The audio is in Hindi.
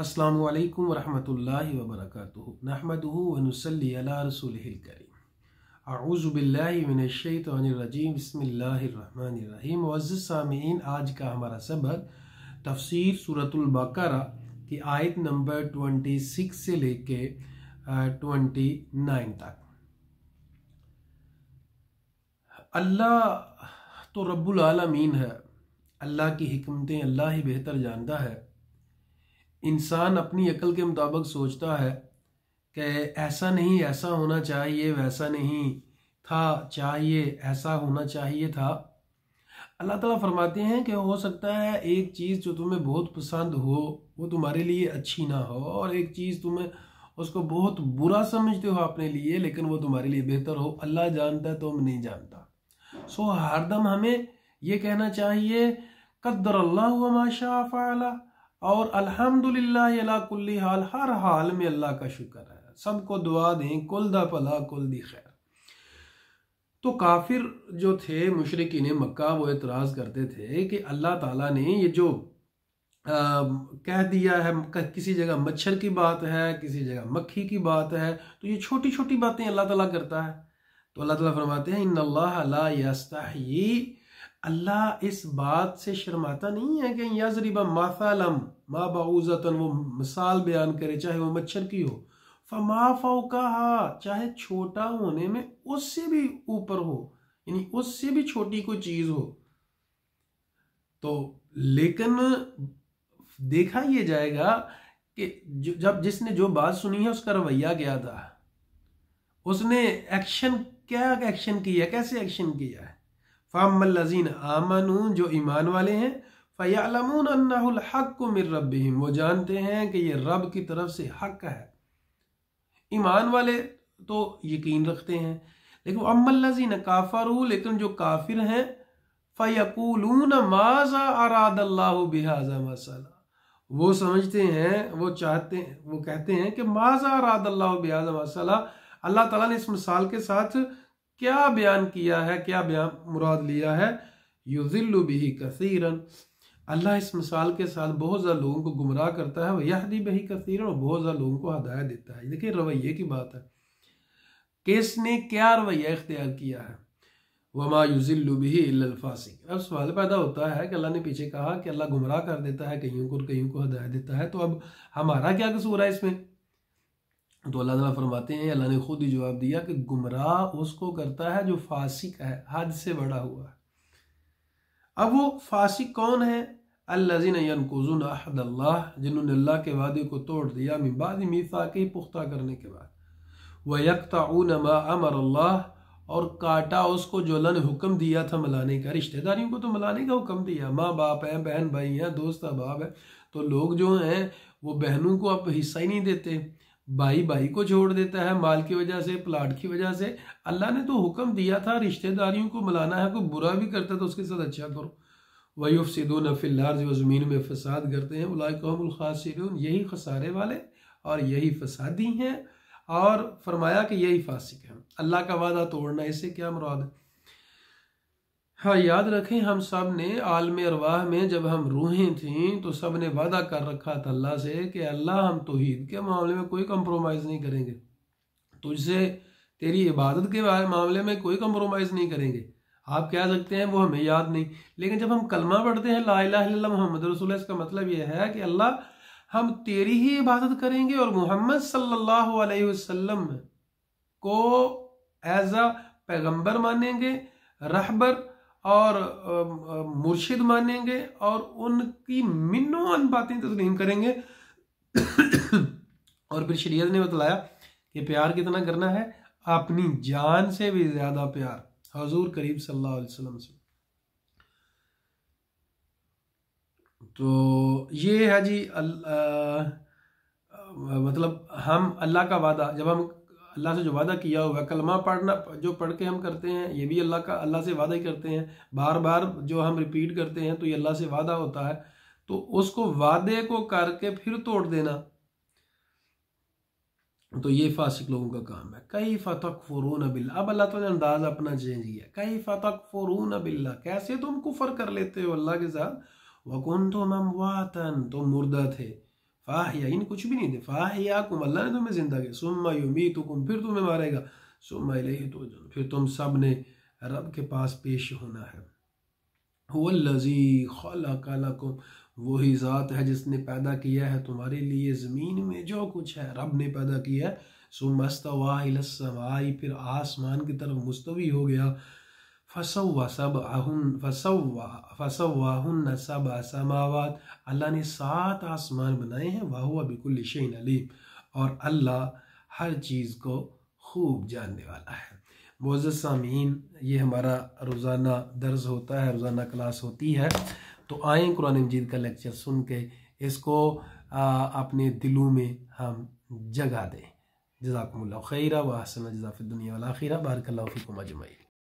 अस्सलाम वालेकुम रहमतुल्लाहि व बरकातुहू नहमदुहू व नुसल्ली अला रसूलिहिल करीम अऊज़ु बिल्लाहि मिनश शैतानिर रजीम बिस्मिल्लाहिर रहमानिर रहीम मुअज़्ज़िज़ सामीन आज का हमारा सबक तफसीर सूरतुल बकरा की आयत नंबर 26 से लेके 29 तक अल्लाह तो रब्बुल आलमीन है अल्लाह की हिकमतें अल्लाह ही बेहतर जानता है इंसान अपनी अकल के मुताबिक सोचता है कि ऐसा नहीं ऐसा होना चाहिए वैसा नहीं था चाहिए ऐसा होना चाहिए था अल्लाह ताला फरमाते हैं कि हो सकता है एक चीज़ जो तुम्हें बहुत पसंद हो वो तुम्हारे लिए अच्छी ना हो और एक चीज़ तुम्हें उसको बहुत बुरा समझते हो अपने लिए लेकिन वो तुम्हारे लिए बेहतर हो अल्लाह जानता है तुम तो नहीं जानता सो हरदम हमें ये कहना चाहिए कदर अल्लाह माशा फ़ाला और अल्हम्दुलिल्लाह कुल्ली हाल हर हाल में अल्लाह का शुक्र है सबको दुआ दें कुल दा पला कुल दी खैर तो काफिर जो थे मशरकिन मक्का वो एतराज़ करते थे कि अल्लाह ताला ने ये जो आ, कह दिया है किसी जगह मच्छर की बात है किसी जगह मक्खी की बात है तो ये छोटी छोटी बातें अल्लाह ताला करता है तो अल्लाह ताला फरमाते हैं इन अल्लाह ला अल्लाह इस बात से शर्माता नहीं है कि यजरीबा माथालम माँ बाऊजतन वो मिसाल बयान करे चाहे वो मच्छर की हो फमाफाओ कहा चाहे छोटा होने में उससे भी ऊपर हो यानी उससे भी छोटी कोई चीज़ हो तो लेकिन देखा यह जाएगा कि जब जिसने जो बात सुनी है उसका रवैया क्या था उसने एक्शन क्या एक्शन किया कैसे एक्शन किया है फ़ामजीन आमन जो ईमान वाले हैं फ़यालमून अन्नाहक मिर रबीम वो जानते हैं कि ये रब की तरफ से हक है ईमान वाले तो यकीन रखते हैं लेकिन अमजीन काफ़र लेकिन जो काफिर हैं फ़यकूलून माजा अरादल्ला बिहाजा मसला वो समझते हैं वो चाहते हैं वो कहते हैं कि माजा अरादल्ला बिहाजा मसला अल्लाह तला ने इस मिसाल के साथ क्या बयान किया है क्या बयान मुराद लिया है युजिल्लु बिही कसीरन अल्लाह इस मिसाल के साथ बहुत ज़्यादा लोगों को गुमराह करता है वह दी बही कसीरन और बहुत ज़्यादा लोगों को हदायत देता है देखिए रवैये की बात है किसने क्या रवैया इख्तियार किया है वमा युजिल्लु बिही इल्लफासिक अब सवाल पैदा होता है कि अल्लाह ने पीछे कहा कि अल्लाह गुमराह कर देता है कहीं को कहीं को हदायत देता है तो अब हमारा क्या कसूर है इसमें तो अल्लाह ताला फरमाते हैं अल्लाह ने खुद ही जवाब दिया कि गुमराह उसको करता है जो फासिक है हद से बड़ा हुआ है अब वो फासिक कौन है अल्लाजीनकुजुन अल्लाह जिन्होंने अल्लाह के वादे को तोड़ दिया मिबाद मीसा के पुख्ता करने के बाद व यकता अमर अल्लाह और काटा उसको जो अल्लाह ने हुक्म दिया था मलाने का रिश्तेदारियों को तो मलाने का हुक्म दिया माँ बाप हैं बहन भाई हैं दोस्त अहबाब हैं तो लोग जो हैं वो बहनों को अब हिस्सा ही नहीं देते भाई भाई को छोड़ देता है माल की वजह से प्लाट की वजह से अल्लाह ने तो हुक्म दिया था रिश्तेदारियों को मिलाना है कोई बुरा भी करता है तो उसके साथ अच्छा करो वयुफ सिदो नफिल्लार जो ज़मीन में फसाद करते हैं उलाकमखासिरून यही खसारे वाले और यही फसादी हैं और फरमाया कि यही फासिक हैं अल्लाह का वादा तोड़ना इसे क्या मुराद है हाँ याद रखें हम सब ने आलम अरवाह में जब हम रूहें थीं तो सब ने वादा कर रखा था अल्लाह से कि अल्लाह हम तोहद के मामले में कोई कम्प्रोमाइज़ नहीं करेंगे तुझसे तेरी इबादत के मामले में कोई कम्प्रोमाइज़ नहीं करेंगे आप कह सकते हैं वो हमें याद नहीं लेकिन जब हम कलमा पढ़ते हैं ला मोहम्मद रसूल इसका मतलब यह है कि अल्लाह हम तेरी ही इबादत करेंगे और मोहम्मद सल्ला वसम को एज अ पैगम्बर मानेंगे रहबर और मुर्शिद मानेंगे और उनकी अन बातें तस्लीम करेंगे और फिर शरीयत ने बतलाया कि प्यार कितना करना है अपनी जान से भी ज्यादा प्यार हजूर करीब सल्लल्लाहु अलैहि वसल्लम से तो ये है जी अल, आ, मतलब हम अल्लाह का वादा जब हम अल्लाह से जो वादा किया हुआ कलमा पढ़ना जो पढ़ के हम करते हैं ये भी अल्लाह का अल्लाह से वादा ही करते हैं बार बार जो हम रिपीट करते हैं तो ये अल्लाह से वादा होता है तो उसको वादे को करके फिर तोड़ देना तो ये फासिक लोगों का काम है कई फतक फ़रून बिल्ला अब अल्लाह तो ने अंदाज अपना चेंज किया कई फतक फ़रून बिल्ला कैसे तुम कुफर कर लेते हो अल्लाह के साथ वकुन तुम अमवातन तुम मुर्दा थे फाहिया इन कुछ भी नहीं दे फाहिया कुम अल्लाह ने तुम्हें जिंदा किया सुम्मा युमी कुम फिर तुम्हें मारेगा सुम्मा इलेही तो फिर तुम सब ने रब के पास पेश होना है वो वल्लजी खलाकुम वही ज़ात है जिसने पैदा किया है तुम्हारे लिए ज़मीन में जो कुछ है रब ने पैदा किया है सुमस्तवाई फिर आसमान की तरफ मुस्तवी हो गया फ़सव सब आहुन फसवा न सब असमावाद अल्लाह ने सात आसमान बनाए हैं वाह हुआ बिल्कुल शैन अलीम और अल्लाह हर चीज़ को खूब जानने वाला है मोज़ सामीन ये हमारा रोज़ाना दर्ज होता है रोज़ाना क्लास होती है तो आए कुरान मजीद का लेक्चर सुन के इसको आ, अपने दिलों में हम जगा दें जजाकमल खैर वसन जजाफ़ दुनिया वाला खीरा बारकल्लाफ़ी को जमाई